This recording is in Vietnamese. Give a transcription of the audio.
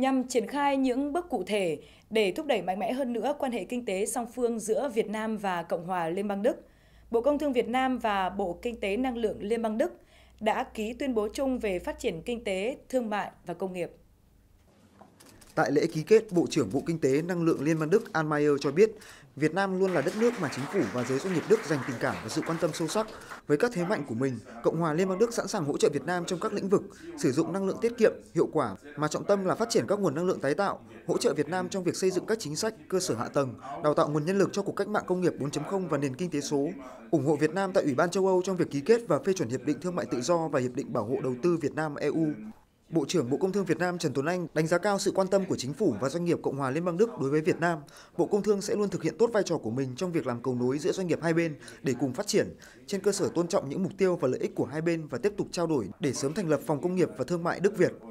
nhằm triển khai những bước cụ thể để thúc đẩy mạnh mẽ hơn nữa quan hệ kinh tế song phương giữa Việt Nam và Cộng hòa Liên bang Đức. Bộ Công Thương Việt Nam và Bộ Kinh tế Năng lượng Liên bang Đức đã ký tuyên bố chung về phát triển kinh tế, thương mại và công nghiệp. Tại lễ ký kết, Bộ trưởng Bộ Kinh tế Năng lượng Liên bang Đức An cho biết, Việt Nam luôn là đất nước mà chính phủ và giới doanh nghiệp Đức dành tình cảm và sự quan tâm sâu sắc. Với các thế mạnh của mình, Cộng hòa Liên bang Đức sẵn sàng hỗ trợ Việt Nam trong các lĩnh vực sử dụng năng lượng tiết kiệm, hiệu quả mà trọng tâm là phát triển các nguồn năng lượng tái tạo, hỗ trợ Việt Nam trong việc xây dựng các chính sách, cơ sở hạ tầng, đào tạo nguồn nhân lực cho cuộc cách mạng công nghiệp 4.0 và nền kinh tế số, ủng hộ Việt Nam tại Ủy ban châu Âu trong việc ký kết và phê chuẩn hiệp định thương mại tự do và hiệp định bảo hộ đầu tư Việt Nam EU. Bộ trưởng Bộ Công Thương Việt Nam Trần Tuấn Anh đánh giá cao sự quan tâm của chính phủ và doanh nghiệp Cộng hòa Liên bang Đức đối với Việt Nam. Bộ Công Thương sẽ luôn thực hiện tốt vai trò của mình trong việc làm cầu nối giữa doanh nghiệp hai bên để cùng phát triển trên cơ sở tôn trọng những mục tiêu và lợi ích của hai bên và tiếp tục trao đổi để sớm thành lập phòng công nghiệp và thương mại Đức Việt.